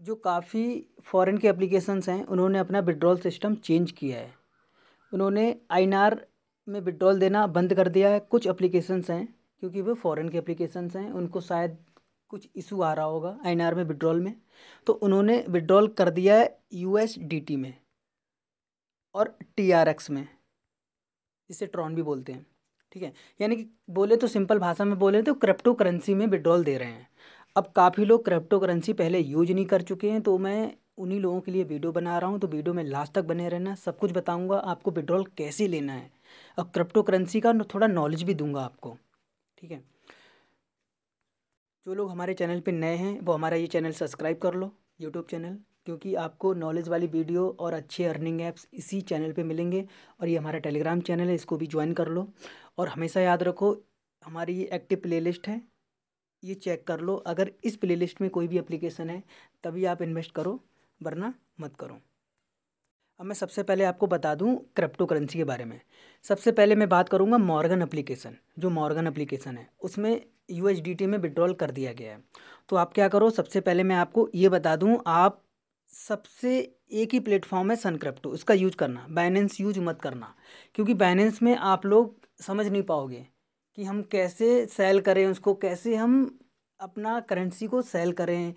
जो काफ़ी फ़ॉरेन के एप्लीकेशंस हैं उन्होंने अपना विड्रॉल सिस्टम चेंज किया है उन्होंने आई में विड्रॉल देना बंद कर दिया है कुछ एप्लीकेशंस हैं क्योंकि वे फ़ॉरेन के एप्लीकेशंस हैं उनको शायद कुछ इशू आ रहा होगा आई में विड्रॉल में तो उन्होंने विड्रॉल कर दिया है यू में और टी में जिसे ट्रॉन भी बोलते हैं ठीक है यानी कि बोले तो सिंपल भाषा में बोले तो क्रिप्टो करेंसी में विड्रॉल दे रहे हैं अब काफ़ी लोग क्रिप्टो करेंसी पहले यूज नहीं कर चुके हैं तो मैं उन्हीं लोगों के लिए वीडियो बना रहा हूँ तो वीडियो में लास्ट तक बने रहना सब कुछ बताऊँगा आपको विड्रॉल कैसे लेना है और क्रिप्टो करेंसी का थोड़ा नॉलेज भी दूंगा आपको ठीक है जो लोग हमारे चैनल पे नए हैं वो हमारा ये चैनल सब्सक्राइब कर लो यूट्यूब चैनल क्योंकि आपको नॉलेज वाली वीडियो और अच्छे अर्निंग ऐप्स इसी चैनल पे मिलेंगे और ये हमारा टेलीग्राम चैनल है इसको भी ज्वाइन कर लो और हमेशा याद रखो हमारी ये एक्टिव प्लेलिस्ट है ये चेक कर लो अगर इस प्लेलिस्ट में कोई भी एप्लीकेशन है तभी आप इन्वेस्ट करो वरना मत करो अब मैं सबसे पहले आपको बता दूं क्रिप्टो करेंसी के बारे में सबसे पहले मैं बात करूंगा मॉर्गन एप्लीकेशन जो मॉर्गन एप्लीकेशन है उसमें यू में विड्रॉल कर दिया गया है तो आप क्या करो सबसे पहले मैं आपको ये बता दूँ आप सबसे एक ही प्लेटफॉर्म है सन क्रिप्टो उसका यूज करना बाइनेंस यूज मत करना क्योंकि बाइनेंस में आप लोग समझ नहीं पाओगे कि हम कैसे सेल करें उसको कैसे हम अपना करेंसी को सेल करें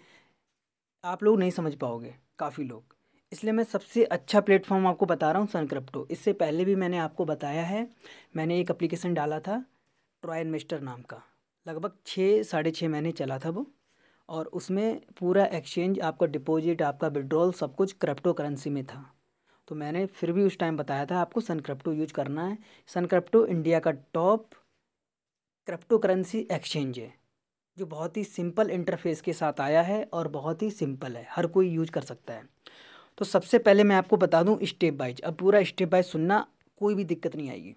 आप लोग नहीं समझ पाओगे काफ़ी लोग इसलिए मैं सबसे अच्छा प्लेटफॉर्म आपको बता रहा हूँ सनक्रप्टो इससे पहले भी मैंने आपको बताया है मैंने एक एप्लीकेशन डाला था ट्रॉय इन्वेस्टर नाम का लगभग छः साढ़े छः महीने चला था वो और उसमें पूरा एक्सचेंज आपका डिपॉजिट आपका विड्रॉल सब कुछ क्रिप्टो करेंसी में था तो मैंने फिर भी उस टाइम बताया था आपको सनक्रिप्टो यूज करना है सनक्रप्टो इंडिया का टॉप क्रिप्टो करेंसी एक्सचेंज है जो बहुत ही सिंपल इंटरफेस के साथ आया है और बहुत ही सिंपल है हर कोई यूज कर सकता है तो सबसे पहले मैं आपको बता दूं स्टेप बाइज अब पूरा स्टेप बाइज सुनना कोई भी दिक्कत नहीं आएगी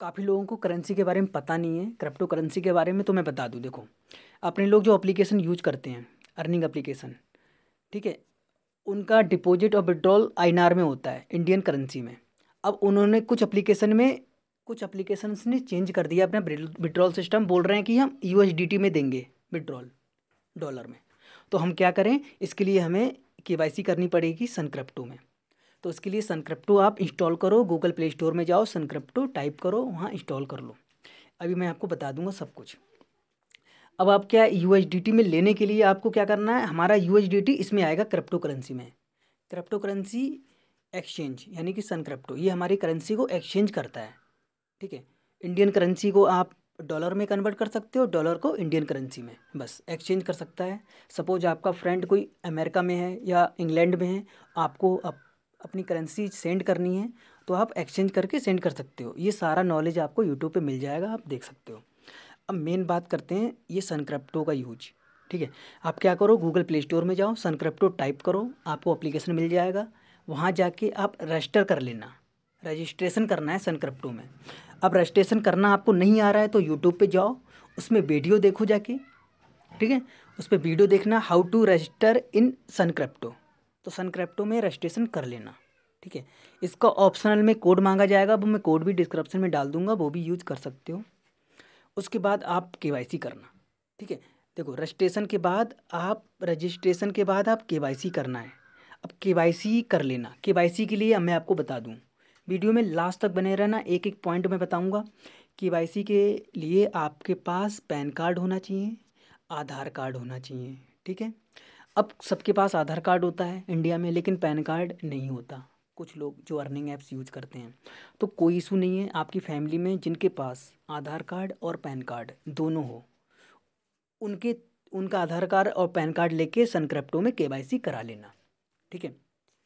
काफ़ी लोगों को करेंसी के बारे में पता नहीं है क्रिप्टो करेंसी के बारे में तो मैं बता दूँ देखो अपने लोग जो अप्लीकेशन यूज करते हैं अर्निंग अप्लीकेशन ठीक है उनका डिपॉजिट और विड्रॉल आई में होता है इंडियन करेंसी में अब उन्होंने कुछ अप्लीकेशन में कुछ अप्लीकेशंस ने चेंज कर दिया अपना विड्रॉल सिस्टम बोल रहे हैं कि हम यू में देंगे विड्रॉल डॉलर में तो हम क्या करें इसके लिए हमें के करनी पड़ेगी सनक्रप्टो में तो इसके लिए सनक्रप्टो आप इंस्टॉल करो गूगल प्ले स्टोर में जाओ सनक्रप्टो टाइप करो वहाँ इंस्टॉल कर लो अभी मैं आपको बता दूंगा सब कुछ अब आप क्या यू में लेने के लिए आपको क्या करना है हमारा यू इसमें आएगा क्रिप्टो करेंसी में क्रिप्टो करेंसी एक्सचेंज यानी कि सनक्रप्टो ये हमारी करेंसी को एक्सचेंज करता है ठीक है इंडियन करेंसी को आप डॉलर में कन्वर्ट कर सकते हो डॉलर को इंडियन करेंसी में बस एक्सचेंज कर सकता है सपोज आपका फ्रेंड कोई अमेरिका में है या इंग्लैंड में है आपको अप, अपनी करेंसी सेंड करनी है तो आप एक्सचेंज करके सेंड कर सकते हो ये सारा नॉलेज आपको यूट्यूब पे मिल जाएगा आप देख सकते हो अब मेन बात करते हैं ये सनक्रप्टो का यूज ठीक है आप क्या करो गूगल प्ले स्टोर में जाओ सनक्रप्टो टाइप करो आपको अप्लीकेशन मिल जाएगा वहाँ जाके आप रजिस्टर कर लेना रजिस्ट्रेशन करना है सन क्रिप्टो में अब रजिस्ट्रेशन करना आपको नहीं आ रहा है तो यूट्यूब पे जाओ उसमें वीडियो देखो जाके ठीक है उस पर वीडियो देखना how to register in SunCrypto तो क्रिप्टो में रजिस्ट्रेशन कर लेना ठीक है इसका ऑप्शनल में कोड मांगा जाएगा वो मैं कोड भी डिस्क्रिप्शन में डाल दूंगा वो भी यूज कर सकते हो उसके बाद आप के करना ठीक है देखो रजिस्ट्रेशन के बाद आप रजिस्ट्रेशन के बाद आप के करना है अब के कर लेना के के लिए मैं आपको बता दूँ वीडियो में लास्ट तक बने रहना एक एक पॉइंट मैं बताऊंगा के के लिए आपके पास पैन कार्ड होना चाहिए आधार कार्ड होना चाहिए ठीक है अब सबके पास आधार कार्ड होता है इंडिया में लेकिन पैन कार्ड नहीं होता कुछ लोग जो अर्निंग ऐप्स यूज करते हैं तो कोई इशू नहीं है आपकी फैमिली में जिनके पास आधार कार्ड और पैन कार्ड दोनों हो उनके उनका आधार कार्ड और पैन कार्ड लेके सनक्रिप्टो में के करा लेना ठीक है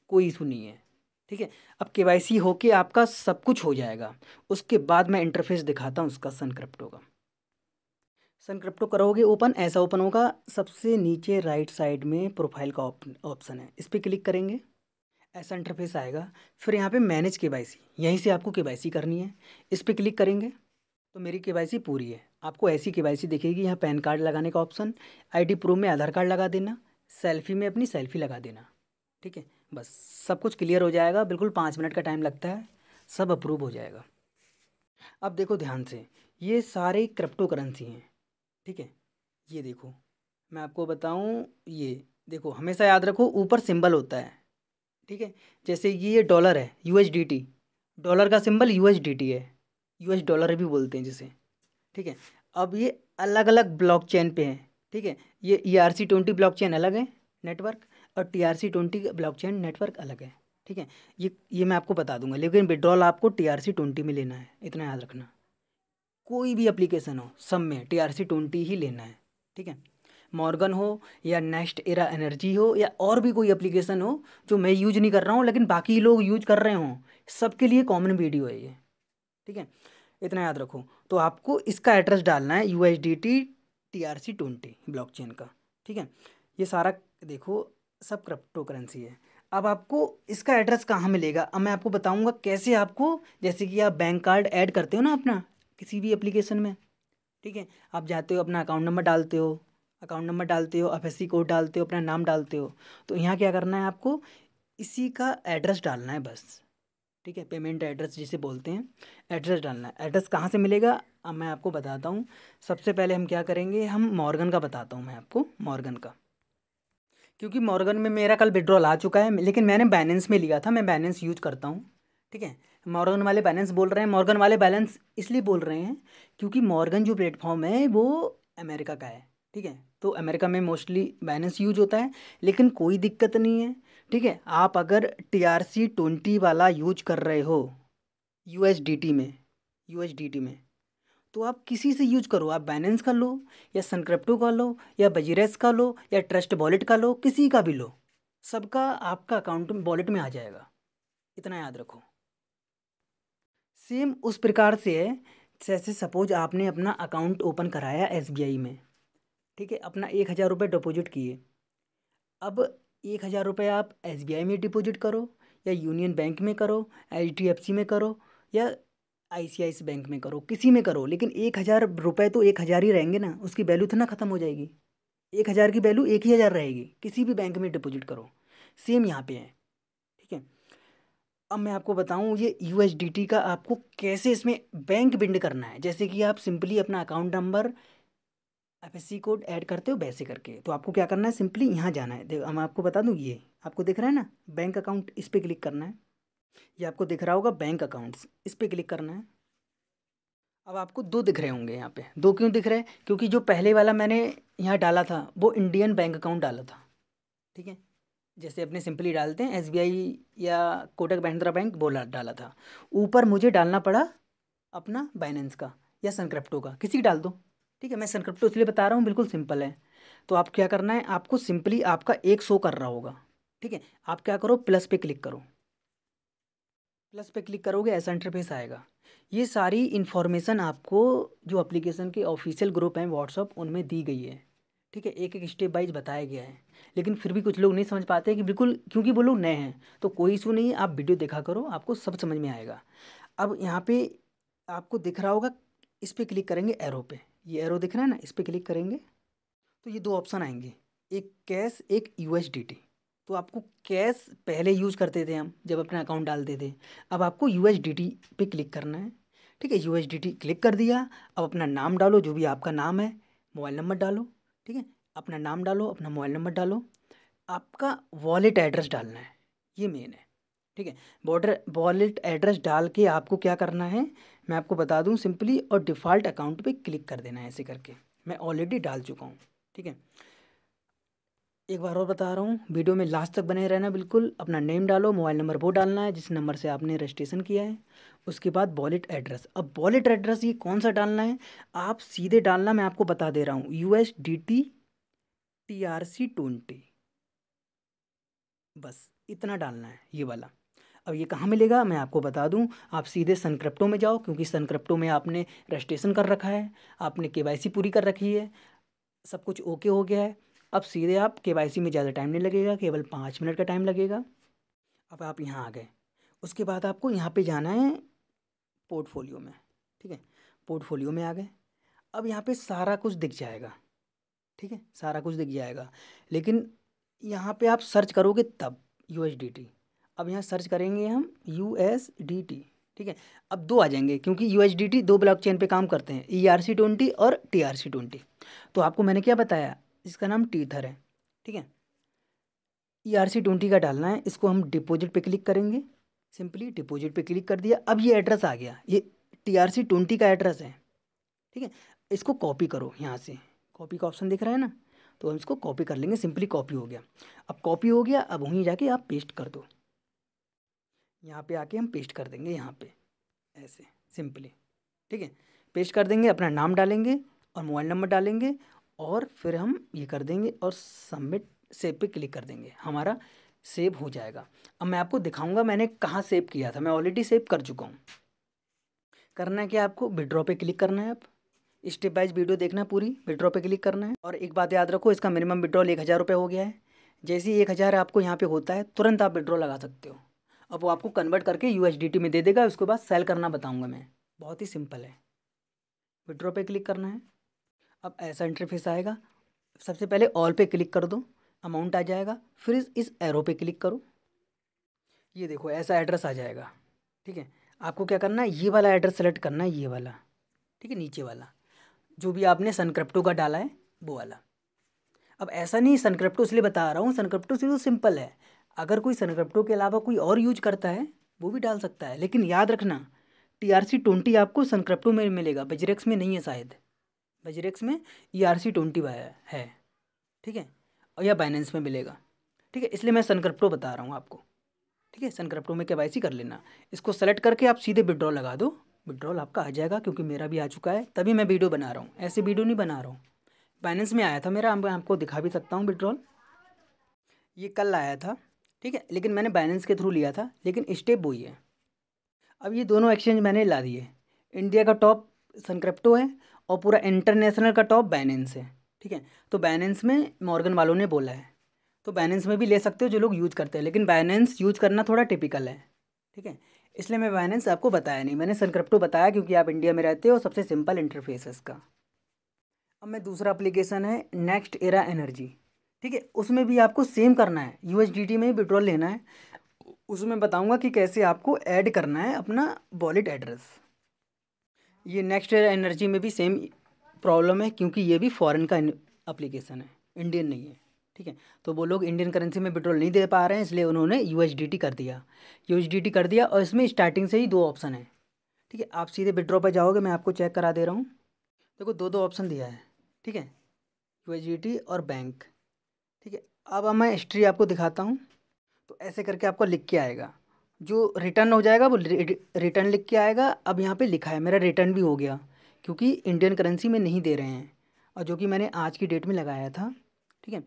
कोई इशू नहीं है ठीक है अब के वाई सी होके आपका सब कुछ हो जाएगा उसके बाद मैं इंटरफेस दिखाता हूँ उसका सन क्रिप्टो का सन क्रिप्टो करोगे ओपन ऐसा ओपन होगा सबसे नीचे राइट साइड में प्रोफाइल का ऑप्शन है इस पर क्लिक करेंगे ऐसा इंटरफेस आएगा फिर यहाँ पे मैनेज के वाई सी यहीं से आपको के वाई सी करनी है इस पर क्लिक करेंगे तो मेरी के वाई सी पूरी है आपको ऐसी के वाई सी दिखेगी यहाँ पैन कार्ड लगाने का ऑप्शन आई डी प्रूफ में आधार कार्ड लगा देना सेल्फी में अपनी सेल्फी लगा देना ठीक है बस सब कुछ क्लियर हो जाएगा बिल्कुल पाँच मिनट का टाइम लगता है सब अप्रूव हो जाएगा अब देखो ध्यान से ये सारे क्रिप्टो करेंसी हैं ठीक है ये देखो मैं आपको बताऊं ये देखो हमेशा याद रखो ऊपर सिंबल होता है ठीक है जैसे ये डॉलर है यू डॉलर का सिंबल यू है यू डॉलर भी बोलते हैं जिसे ठीक है अब ये अलग अलग ब्लॉकचेन पे हैं ठीक है ये E R C twenty blockchain अलग है नेटवर्क और T R C twenty blockchain network अलग है ठीक है ये ये मैं आपको बता दूंगा लेकिन विड्रॉल आपको टी आर सी ट्वेंटी में लेना है इतना याद रखना कोई भी एप्लीकेशन हो सब में टी आर सी ट्वेंटी ही लेना है ठीक है मॉर्गन हो या नेक्स्ट एरा एनर्जी हो या और भी कोई एप्लीकेशन हो जो मैं यूज नहीं कर रहा हूँ लेकिन बाकी लोग यूज कर रहे हों सबके लिए कॉमन वीडियो है ये ठीक है इतना याद रखो तो आपको इसका एड्रेस डालना है U H D T T R C twenty blockchain का ठीक है ये सारा देखो सब क्रिप्टो करेंसी है अब आपको इसका एड्रेस कहाँ मिलेगा अब मैं आपको बताऊँगा कैसे आपको जैसे कि आप बैंक कार्ड ऐड करते हो ना अपना किसी भी एप्लीकेशन में ठीक है आप जाते हो अपना अकाउंट नंबर डालते हो अकाउंट नंबर डालते हो एफ कोड डालते हो अपना नाम डालते हो तो यहाँ क्या करना है आपको इसी का एड्रेस डालना है बस ठीक है पेमेंट एड्रेस जिसे बोलते हैं एड्रेस डालना है एड्रेस कहाँ से मिलेगा अब मैं आपको बताता हूँ सबसे पहले हम क्या करेंगे हम मॉर्गन का बताता हूँ मैं आपको मॉर्गन का क्योंकि मॉर्गन में मेरा कल विड्रॉल आ चुका है लेकिन मैंने बैलेंस में लिया था मैं बैलेंस यूज करता हूँ ठीक है मॉर्गन वाले बैलेंस बोल रहे हैं मॉर्गन वाले बैलेंस इसलिए बोल रहे हैं क्योंकि मॉर्गन जो प्लेटफॉर्म है वो अमेरिका का है ठीक है तो अमेरिका में मोस्टली बैलेंस यूज होता है लेकिन कोई दिक्कत नहीं है ठीक है आप अगर टी आर सी ट्वेंटी वाला यूज कर रहे हो यू एस डी टी में यू एस डी टी में तो आप किसी से यूज करो आप बैलेंस का लो या सनक्रिप्टो का लो या बजीरेस का लो या ट्रस्ट वॉलेट का लो किसी का भी लो सबका आपका अकाउंट वॉलेट में आ जाएगा इतना याद रखो सेम उस प्रकार से है जैसे सपोज आपने अपना अकाउंट ओपन कराया एस में ठीक है अपना एक हज़ार रुपये डिपोजिट किए अब एक हज़ार रुपये आप एस में डिपोजिट करो या यूनियन बैंक में करो एच में करो या आई सी आई बैंक में करो किसी में करो लेकिन एक हज़ार रुपये तो एक हज़ार ही रहेंगे ना उसकी वैल्यू तो ना ख़त्म हो जाएगी एक हज़ार की वैल्यू एक ही हज़ार रहेगी किसी भी बैंक में डिपॉजिट करो सेम यहाँ पे है ठीक है अब मैं आपको बताऊँ ये यू का आपको कैसे इसमें बैंक बिंड करना है जैसे कि आप सिंपली अपना account number F code add करते हो वैसे करके तो आपको क्या करना है सिंपली यहाँ जाना है देखो हम आपको बता दूँ ये आपको दिख रहा है ना बैंक अकाउंट इस पर क्लिक करना है ये आपको दिख रहा होगा बैंक अकाउंट्स इस पर क्लिक करना है अब आपको दो दिख रहे होंगे यहाँ पे दो क्यों दिख रहे हैं क्योंकि जो पहले वाला मैंने यहाँ डाला था वो इंडियन बैंक अकाउंट डाला था ठीक है जैसे अपने सिंपली डालते हैं एस या कोटक महिंद्रा बैंक बोला डाला था ऊपर मुझे डालना पड़ा अपना बाइनेंस का या सनक्रिप्टो का किसी डाल दो ठीक है मैं सनक्रिप्टो इसलिए बता रहा हूँ बिल्कुल सिंपल है तो आप क्या करना है आपको सिंपली आपका एक सौ कर रहा होगा ठीक है आप क्या करो प्लस पे क्लिक करो प्लस पे क्लिक करोगे ऐसा इंटरफेस आएगा ये सारी इन्फॉर्मेशन आपको जो एप्लीकेशन के ऑफिशियल ग्रुप हैं व्हाट्सअप उनमें दी गई है ठीक है एक एक स्टेप वाइज बताया गया है लेकिन फिर भी कुछ लोग नहीं समझ पाते कि बिल्कुल क्योंकि वो लोग नए हैं तो कोई इशू नहीं है आप वीडियो देखा करो आपको सब समझ में आएगा अब यहाँ पर आपको दिख रहा होगा इस पर क्लिक करेंगे एरो पे ये एरो दिख रहा है ना इस पर क्लिक करेंगे तो ये दो ऑप्शन आएंगे एक कैश एक यू तो आपको कैश पहले यूज़ करते थे हम जब अपना अकाउंट डालते थे अब आपको यू पे क्लिक करना है ठीक है यू क्लिक कर दिया अब अपना नाम डालो जो भी आपका नाम है मोबाइल नंबर डालो ठीक है अपना नाम डालो अपना मोबाइल नंबर डालो आपका वॉलेट एड्रेस डालना है ये मेन है ठीक है बॉर्डर वॉलेट एड्रेस डाल के आपको क्या करना है मैं आपको बता दूं सिंपली और डिफ़ॉल्ट अकाउंट पे क्लिक कर देना है ऐसे करके मैं ऑलरेडी डाल चुका हूँ ठीक है एक बार और बता रहा हूँ वीडियो में लास्ट तक बने रहना बिल्कुल अपना नेम डालो मोबाइल नंबर वो डालना है जिस नंबर से आपने रजिस्ट्रेशन किया है उसके बाद वॉलेट एड्रेस अब वॉलेट एड्रेस ये कौन सा डालना है आप सीधे डालना मैं आपको बता दे रहा हूँ U S D T T R C twenty बस इतना डालना है ये वाला अब ये कहाँ मिलेगा मैं आपको बता दूं आप सीधे सनक्रिप्टो में जाओ क्योंकि सनक्रिप्टो में आपने रजिस्ट्रेशन कर रखा है आपने के पूरी कर रखी है सब कुछ ओके हो गया है अब सीधे आप के में ज़्यादा टाइम नहीं लगेगा केवल पाँच मिनट का टाइम लगेगा अब आप यहाँ आ गए उसके बाद आपको यहाँ पे जाना है पोर्टफोलियो में ठीक है पोर्टफोलियो में आ गए अब यहाँ पे सारा कुछ दिख जाएगा ठीक है सारा कुछ दिख जाएगा लेकिन यहाँ पे आप सर्च करोगे तब यू अब यहाँ सर्च करेंगे हम यू ठीक है अब दो आ जाएंगे क्योंकि यू दो ब्लॉकचेन पे काम करते हैं ई आर सी ट्वेंटी और टी आर सी ट्वेंटी तो आपको मैंने क्या बताया जिसका नाम टीथर है ठीक है ई आर सी ट्वेंटी का डालना है इसको हम डिपोजिट पे क्लिक करेंगे सिंपली डिपोजिट पे क्लिक कर दिया अब ये एड्रेस आ गया ये टी आर सी ट्वेंटी का एड्रेस है ठीक है इसको कॉपी करो यहाँ से कॉपी का ऑप्शन दिख रहा है ना तो हम इसको कॉपी कर लेंगे सिंपली कॉपी हो गया अब कॉपी हो गया अब वहीं जाके आप पेस्ट कर दो यहाँ पे आके हम पेस्ट कर देंगे यहाँ पे ऐसे सिंपली ठीक है पेस्ट कर देंगे अपना नाम डालेंगे और मोबाइल नंबर डालेंगे और फिर हम ये कर देंगे और सबमिट सेव पे क्लिक कर देंगे हमारा सेव हो जाएगा अब मैं आपको दिखाऊंगा मैंने कहाँ सेव किया था मैं ऑलरेडी सेव कर चुका हूँ करना है क्या आपको विड्रॉ पे क्लिक करना है आप स्टेप बाइज वीडियो देखना है पूरी विड्रॉ पे क्लिक करना है और एक बात याद रखो इसका मिनिमम विड्रॉल एक हज़ार रुपये हो गया है जैसे ही एक हज़ार आपको यहाँ पे होता है तुरंत आप विड्रॉ लगा सकते हो अब वो आपको कन्वर्ट करके यू में दे देगा उसके बाद सेल करना बताऊँगा मैं बहुत ही सिंपल है विड्रॉ पे क्लिक करना है अब ऐसा इंटरफेस आएगा सबसे पहले ऑल पे क्लिक कर दो अमाउंट आ जाएगा फिर इस एरो पे क्लिक करो ये देखो ऐसा एड्रेस आ जाएगा ठीक है आपको क्या करना है ये वाला एड्रेस सेलेक्ट करना है ये वाला ठीक है नीचे वाला जो भी आपने सनक्रप्टो का डाला है वो वाला अब ऐसा नहीं सनक्रप्टो इसलिए बता रहा हूँ सनक्रप्टो से तो सिंपल है अगर कोई सनक्रप्टो के अलावा कोई और यूज करता है वो भी डाल सकता है लेकिन याद रखना टी आर सी ट्वेंटी आपको सनक्रप्टो में मिलेगा बजरेक्स में नहीं है शायद बजरेक्स में ई आर सी ट्वेंटी है ठीक है और यह बाइनेंस में मिलेगा ठीक है इसलिए मैं सनक्रप्टो बता रहा हूँ आपको ठीक है सनक्रप्टो में के कर लेना इसको सेलेक्ट करके आप सीधे विड्रॉ लगा दो विड्रॉल आपका आ जाएगा क्योंकि मेरा भी आ चुका है तभी मैं वीडियो बना रहा हूँ ऐसे वीडियो नहीं बना रहा हूँ बाइनेंस में आया था मेरा मैं आपको दिखा भी सकता हूँ विड्रॉल ये कल आया था ठीक है लेकिन मैंने बाइनेंस के थ्रू लिया था लेकिन स्टेप वही है अब ये दोनों एक्सचेंज मैंने ला दिए इंडिया का टॉप सनक्रप्टो है और पूरा इंटरनेशनल का टॉप बैनेंस है ठीक है तो बैनेंस में मॉर्गन वालों ने बोला है तो बैनेंस में भी ले सकते हो जो लोग यूज करते हैं लेकिन बैनेंस यूज करना थोड़ा टिपिकल है ठीक है इसलिए मैं बैनेंस आपको बताया नहीं मैंने सनक्रिप्टो बताया क्योंकि आप इंडिया में रहते हो सबसे सिंपल इंटरफेस का अब मैं दूसरा अप्लीकेशन है नेक्स्ट एरा एनर्जी ठीक है उसमें भी आपको सेम करना है यू में ही विड्रॉल लेना है उसमें बताऊँगा कि कैसे आपको ऐड करना है अपना वॉलेट एड्रेस ये नेक्स्ट एनर्जी में भी सेम प्रॉब्लम है क्योंकि ये भी फॉरेन का अप्लीकेशन है इंडियन नहीं है ठीक है तो वो लोग इंडियन करेंसी में पेट्रोल नहीं दे पा रहे हैं इसलिए उन्होंने यू कर दिया यू कर दिया और इसमें स्टार्टिंग से ही दो ऑप्शन है ठीक है आप सीधे विड्रॉ पर जाओगे मैं आपको चेक करा दे रहा हूँ देखो दो दो ऑप्शन दिया है ठीक है यू और बैंक ठीक है अब मैं हिस्ट्री आपको दिखाता हूँ तो ऐसे करके आपको लिख के आएगा जो रिटर्न हो जाएगा वो रिटर्न लिख के आएगा अब यहाँ पे लिखा है मेरा रिटर्न भी हो गया क्योंकि इंडियन करेंसी में नहीं दे रहे हैं और जो कि मैंने आज की डेट में लगाया था ठीक है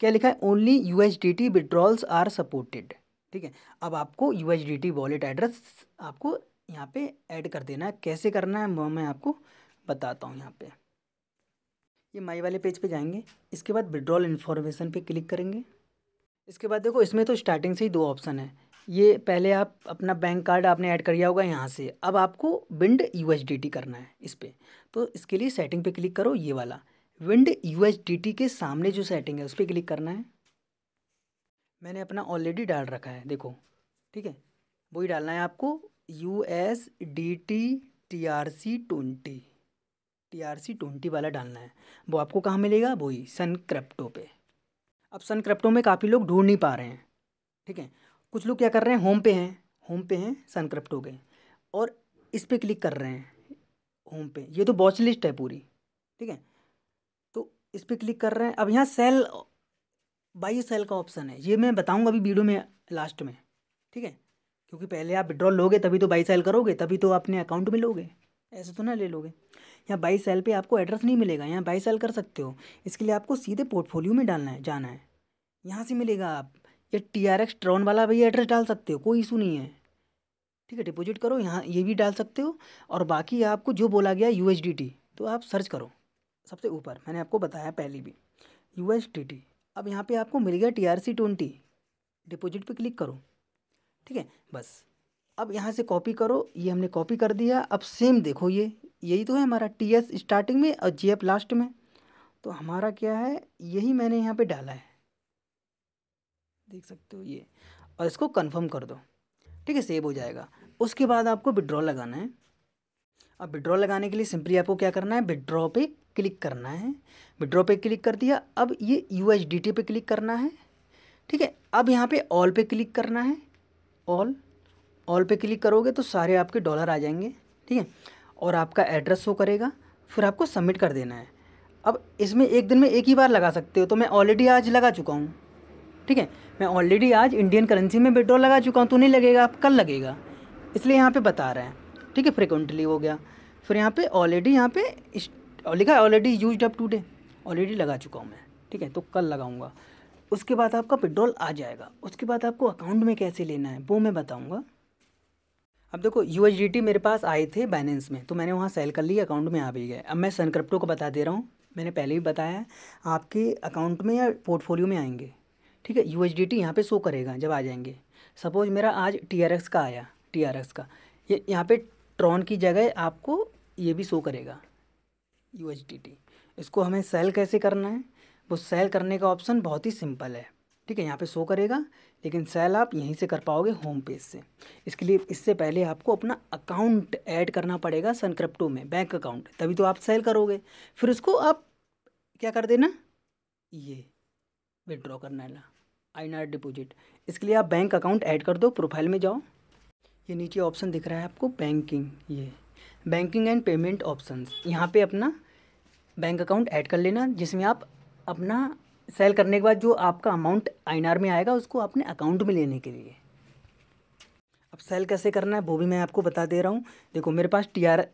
क्या लिखा है only U H D T withdrawals are supported ठीक है अब आपको U H D T wallet address आपको यहाँ पे ऐड कर देना है कैसे करना है मैं आपको बताता हूँ यहाँ पे ये माई वाले पेज पे जाएंगे इसके बाद विड्रॉल इन्फॉर्मेशन पे क्लिक करेंगे इसके बाद देखो इसमें तो स्टार्टिंग से ही दो ऑप्शन है ये पहले आप अपना बैंक कार्ड आपने ऐड कर लिया होगा यहाँ से अब आपको विंड यू करना है इस पर तो इसके लिए सेटिंग पे क्लिक करो ये वाला विंड यू के सामने जो सेटिंग है उस पर क्लिक करना है मैंने अपना ऑलरेडी डाल रखा है देखो ठीक है वही डालना है आपको U S D T T R C twenty T R C twenty वाला डालना है वो आपको कहाँ मिलेगा वही सन क्रिप्टो पे अब सन क्रिप्टो में काफ़ी लोग ढूंढ नहीं पा रहे हैं ठीक है कुछ लोग क्या कर रहे हैं होम पे हैं होम पे हैं सनक्रप्ट हो गए और इस पर क्लिक कर रहे हैं होम पे ये तो वॉच लिस्ट है पूरी ठीक है तो इस पर क्लिक कर रहे हैं अब यहाँ सेल बाई सेल का ऑप्शन है ये मैं बताऊँगा अभी वीडियो में लास्ट में ठीक है क्योंकि पहले आप विड्रॉल लोगे तभी तो बाई सेल करोगे तभी तो अपने अकाउंट में लोगे ऐसे तो ना ले लोगे यहाँ बाई सेल पे आपको एड्रेस नहीं मिलेगा यहाँ बाई सेल कर सकते हो इसके लिए आपको सीधे पोर्टफोलियो में डालना है जाना है यहाँ से मिलेगा आप या टी आर एक्स ट्रॉन वाला भी एड्रेस डाल सकते हो कोई इशू नहीं है ठीक है डिपोजिट करो यहाँ ये भी डाल सकते हो और बाकी आपको जो बोला गया यू तो आप सर्च करो सबसे ऊपर मैंने आपको बताया पहले भी यू अब यहाँ पे आपको मिल गया T R C twenty deposit पर क्लिक करो ठीक है बस अब यहाँ से कॉपी करो ये हमने कॉपी कर दिया अब सेम देखो ये यही तो है हमारा टी एस स्टार्टिंग में और जी एफ लास्ट में तो हमारा क्या है यही मैंने यहाँ पे डाला है देख सकते हो ये और इसको कंफर्म कर दो ठीक है सेव हो जाएगा उसके बाद आपको विड्रॉ लगाना है अब विड्रॉ लगाने के लिए सिंपली आपको क्या करना है विड्रॉ पे क्लिक करना है विड्रॉ पे क्लिक कर दिया अब ये यू एच डी टी पे क्लिक करना है ठीक है अब यहाँ पे ऑल पे क्लिक करना है ऑल ऑल पे क्लिक करोगे तो सारे आपके डॉलर आ जाएंगे ठीक है और आपका एड्रेस शो करेगा फिर आपको सबमिट कर देना है अब इसमें एक दिन में एक ही बार लगा सकते हो तो मैं ऑलरेडी आज लगा चुका हूँ ठीक है मैं ऑलरेडी आज इंडियन करेंसी में पेट्रोल लगा चुका हूँ तो नहीं लगेगा आप कल लगेगा इसलिए यहाँ पे बता रहे हैं ठीक है फ्रिक्वेंटली हो गया फिर यहाँ पे ऑलरेडी यहाँ पे लिखा है already use up today already लगा चुका हूँ मैं ठीक है तो कल लगाऊंगा उसके बाद आपका पेट्रोल आ जाएगा उसके बाद आपको अकाउंट में कैसे लेना है वो मैं बताऊँगा अब देखो यू मेरे पास आए थे बैलेंस में तो मैंने वहाँ सेल कर लिया अकाउंट में आ भी गए अब मैं सनक्रिप्टो को बता दे रहा हूँ मैंने पहले भी बताया है आपके अकाउंट में या पोर्टफोलियो में आएंगे ठीक है यू एच डी टी यहाँ पर शो करेगा जब आ जाएंगे सपोज मेरा आज टी आर एक्स का आया टी आर एक्स का ये यहाँ पे ट्रॉन की जगह आपको ये भी शो करेगा यू एच डी टी इसको हमें सेल कैसे करना है वो सेल करने का ऑप्शन बहुत ही सिंपल है ठीक है यहाँ पे शो करेगा लेकिन सेल आप यहीं से कर पाओगे होम पेज से इसके लिए इससे पहले आपको अपना अकाउंट ऐड करना पड़ेगा सनक्रिप्टो में बैंक अकाउंट तभी तो आप सेल करोगे फिर उसको आप क्या कर देना ये विड्रॉ करना है आई आर डिपोजिट इसके लिए आप बैंक अकाउंट ऐड कर दो प्रोफाइल में जाओ ये नीचे ऑप्शन दिख रहा है आपको बैंकिंग ये बैंकिंग एंड पेमेंट ऑप्शंस यहाँ पे अपना बैंक अकाउंट ऐड कर लेना जिसमें आप अपना सेल करने के बाद जो आपका अमाउंट आई में आएगा उसको अपने अकाउंट में लेने के लिए अब सेल कैसे करना है वो भी मैं आपको बता दे रहा हूँ देखो मेरे पास टी आर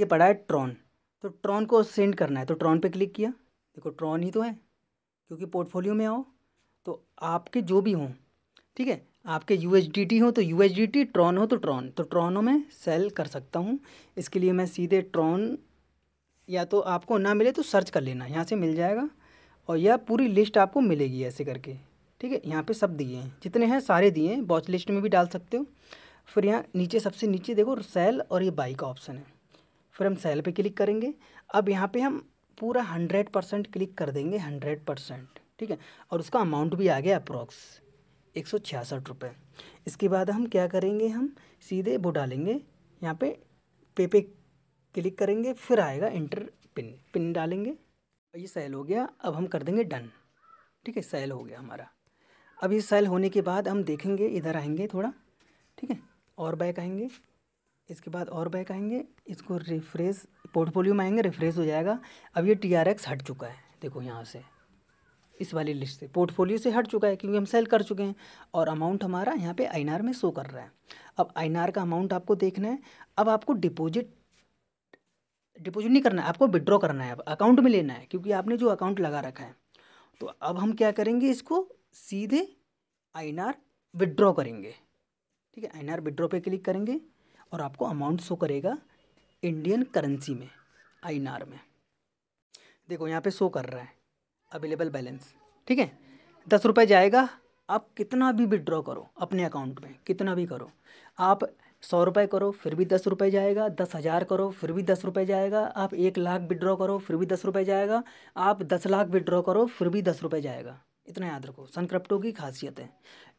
ये पड़ा है ट्रॉन तो ट्रॉन को सेंड करना है तो ट्रॉन पे क्लिक किया देखो ट्रॉन ही तो है क्योंकि पोर्टफोलियो में आओ तो आपके जो भी हों ठीक है आपके यू एच डी टी हो तो U H D T Tron हो तो ट्रॉन तो ट्रॉनों में सेल कर सकता हूँ इसके लिए मैं सीधे ट्रॉन या तो आपको ना मिले तो सर्च कर लेना यहाँ से मिल जाएगा और यह पूरी लिस्ट आपको मिलेगी ऐसे करके ठीक है यहाँ पे सब दिए हैं जितने हैं सारे दिए हैं वॉच लिस्ट में भी डाल सकते हो फिर यहाँ नीचे सबसे नीचे देखो सेल और ये बाई का ऑप्शन है फिर हम सेल पे क्लिक करेंगे अब यहाँ पे हम पूरा हंड्रेड परसेंट क्लिक कर देंगे हंड्रेड परसेंट ठीक है और उसका अमाउंट भी आ गया अप्रॉक्स एक सौ छियासठ रुपये इसके बाद हम क्या करेंगे हम सीधे वो डालेंगे यहाँ पे पे पे क्लिक करेंगे फिर आएगा इंटर पिन पिन डालेंगे ये सेल हो गया अब हम कर देंगे डन ठीक है सेल हो गया हमारा अब ये सेल होने के बाद हम देखेंगे इधर आएंगे थोड़ा ठीक है और बैक आएंगे इसके बाद और बैक आएंगे इसको रिफ्रेश पोर्टफोलियो में आएंगे रिफ्रेश हो जाएगा अब ये टी आर एक्स हट चुका है देखो यहाँ से इस वाली लिस्ट से पोर्टफोलियो से हट चुका है क्योंकि हम सेल कर चुके हैं और अमाउंट हमारा यहाँ पे आई में शो कर रहा है अब आई का अमाउंट आपको देखना है अब आपको डिपॉजिट डिपॉजिट नहीं करना है आपको विड्रॉ करना है अब अकाउंट में लेना है क्योंकि आपने जो अकाउंट लगा रखा है तो अब हम क्या करेंगे इसको सीधे आई विड्रॉ करेंगे ठीक है आई विड्रॉ पे क्लिक करेंगे और आपको अमाउंट शो करेगा इंडियन करेंसी में आई में देखो यहाँ पे शो कर रहा है अवेलेबल बैलेंस ठीक है दस रुपये जाएगा आप कितना भी विड्रॉ करो अपने अकाउंट में कितना भी करो आप सौ रुपये करो फिर भी दस रुपये जाएगा दस हज़ार करो फिर भी दस रुपये जाएगा आप एक लाख विड्रॉ करो फिर भी दस रुपये जाएगा आप दस लाख विड्रॉ करो फिर भी दस रुपये जाएगा इतना याद रखो सनक्रप्टो की खासियत है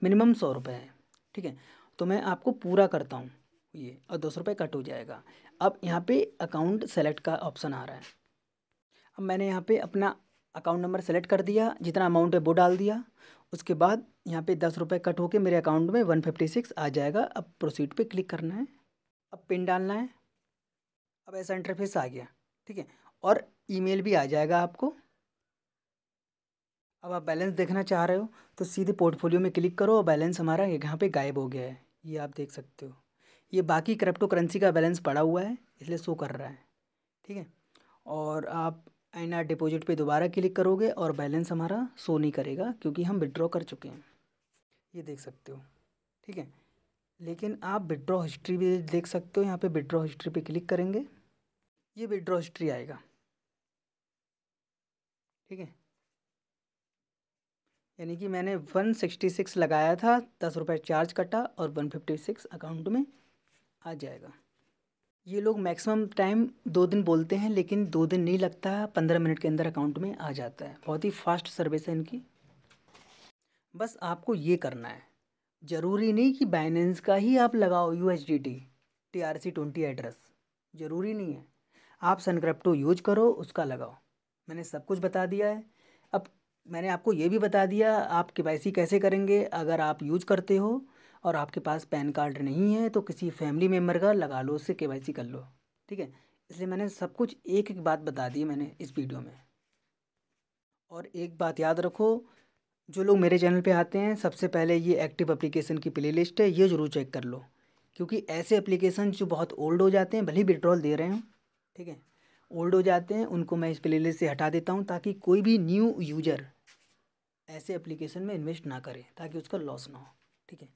मिनिमम सौ रुपये है ठीक है तो मैं आपको पूरा करता हूँ ये और दो सौ रुपये कट हो जाएगा अब यहाँ पे अकाउंट सेलेक्ट का ऑप्शन आ रहा है अब मैंने यहाँ पे अपना अकाउंट नंबर सेलेक्ट कर दिया जितना अमाउंट है वो डाल दिया उसके बाद यहाँ पे दस रुपये कट होके मेरे अकाउंट में वन फिफ्टी सिक्स आ जाएगा अब प्रोसीड पे क्लिक करना है अब पिन डालना है अब ऐसा इंटरफेस आ गया ठीक है और ईमेल भी आ जाएगा आपको अब आप बैलेंस देखना चाह रहे हो तो सीधे पोर्टफोलियो में क्लिक करो और बैलेंस हमारा यहाँ पे गायब हो गया है ये आप देख सकते हो ये बाकी क्रिप्टो करेंसी का बैलेंस पड़ा हुआ है इसलिए शो कर रहा है ठीक है और आप एन आर डिपोजिट पर दोबारा क्लिक करोगे और बैलेंस हमारा शो नहीं करेगा क्योंकि हम विड्रॉ कर चुके हैं ये देख सकते हो ठीक है लेकिन आप विड्रॉ हिस्ट्री भी देख सकते हो यहाँ पे विड्रॉ हिस्ट्री पे क्लिक करेंगे ये विड्रॉ हिस्ट्री आएगा ठीक है यानी कि मैंने वन सिक्सटी सिक्स लगाया था दस रुपये चार्ज कटा और वन फिफ्टी सिक्स अकाउंट में आ जाएगा ये लोग मैक्सिमम टाइम दो दिन बोलते हैं लेकिन दो दिन नहीं लगता है पंद्रह मिनट के अंदर अकाउंट में आ जाता है बहुत ही फास्ट सर्विस है इनकी बस आपको ये करना है ज़रूरी नहीं कि बाइनेंस का ही आप लगाओ U H D T T R C twenty address ज़रूरी नहीं है आप सनक्रप्टो यूज करो उसका लगाओ मैंने सब कुछ बता दिया है अब मैंने आपको ये भी बता दिया आप के कैसे करेंगे अगर आप यूज करते हो और आपके पास पैन कार्ड नहीं है तो किसी फैमिली मेम्बर का लगा लो उससे के वाई सी कर लो ठीक है इसलिए मैंने सब कुछ एक एक बात बता दी मैंने इस वीडियो में और एक बात याद रखो जो लोग मेरे चैनल पे आते हैं सबसे पहले ये एक्टिव एप्लीकेशन की प्लेलिस्ट है ये ज़रूर चेक कर लो क्योंकि ऐसे एप्लीकेशन जो बहुत ओल्ड हो जाते हैं भले ही विड्रॉल दे रहे हैं ठीक है ओल्ड हो जाते हैं उनको मैं इस प्लेलिस्ट से हटा देता हूँ ताकि कोई भी न्यू यूजर ऐसे एप्लीकेशन में इन्वेस्ट ना करें ताकि उसका लॉस ना हो ठीक है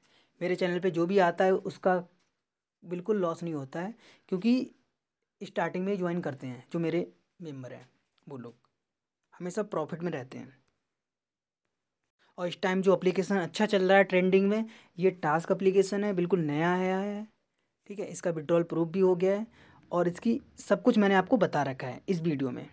मेरे चैनल पे जो भी आता है उसका बिल्कुल लॉस नहीं होता है क्योंकि स्टार्टिंग में ज्वाइन करते हैं जो मेरे मेंबर हैं वो लोग हमेशा प्रॉफिट में रहते हैं और इस टाइम जो एप्लीकेशन अच्छा चल रहा है ट्रेंडिंग में ये टास्क एप्लीकेशन है बिल्कुल नया आया है ठीक है इसका विड्रॉल प्रूफ भी हो गया है और इसकी सब कुछ मैंने आपको बता रखा है इस वीडियो में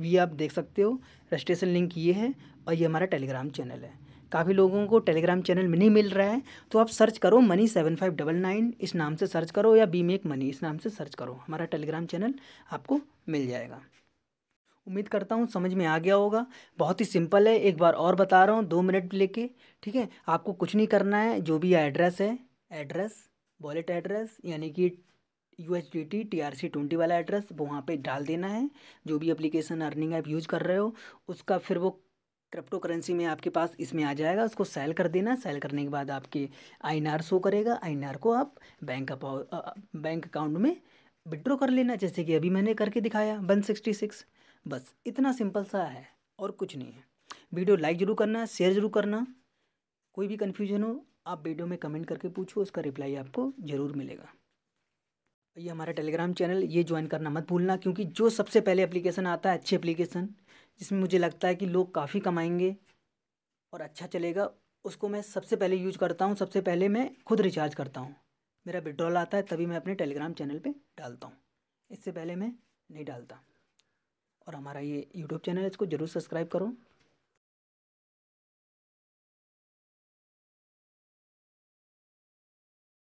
ये आप देख सकते हो रजिस्ट्रेशन लिंक ये है और ये हमारा टेलीग्राम चैनल है काफ़ी लोगों को टेलीग्राम चैनल में नहीं मिल रहा है तो आप सर्च करो money seven five double nine इस नाम से सर्च करो या बी मेक मनी इस नाम से सर्च करो हमारा टेलीग्राम चैनल आपको मिल जाएगा उम्मीद करता हूँ समझ में आ गया होगा बहुत ही सिंपल है एक बार और बता रहा हूँ दो मिनट लेके ठीक है आपको कुछ नहीं करना है जो भी एड्रेस है एड्रेस वॉलेट एड्रेस यानी कि U H D T T R C twenty वाला एड्रेस वो वहाँ पे डाल देना है जो भी एप्लीकेशन अर्निंग ऐप यूज कर रहे हो उसका फिर वो क्रिप्टो करेंसी में आपके पास इसमें आ जाएगा उसको सेल कर देना सेल करने के बाद आपके आई शो करेगा आई को आप बैंक बैंक अकाउंट में विड्रॉ कर लेना जैसे कि अभी मैंने करके दिखाया वन सिक्सटी सिक्स बस इतना सिंपल सा है और कुछ नहीं है वीडियो लाइक ज़रूर करना शेयर ज़रूर करना कोई भी कन्फ्यूजन हो आप वीडियो में कमेंट करके पूछो उसका रिप्लाई आपको ज़रूर मिलेगा ये हमारा टेलीग्राम चैनल ये ज्वाइन करना मत भूलना क्योंकि जो सबसे पहले एप्लीकेशन आता है अच्छी एप्लीकेशन जिसमें मुझे लगता है कि लोग काफ़ी कमाएंगे और अच्छा चलेगा उसको मैं सबसे पहले यूज करता हूँ सबसे पहले मैं खुद रिचार्ज करता हूँ मेरा विड्रॉल आता है तभी मैं अपने टेलीग्राम चैनल पे डालता हूँ इससे पहले मैं नहीं डालता और हमारा ये यूट्यूब चैनल है इसको ज़रूर सब्सक्राइब करो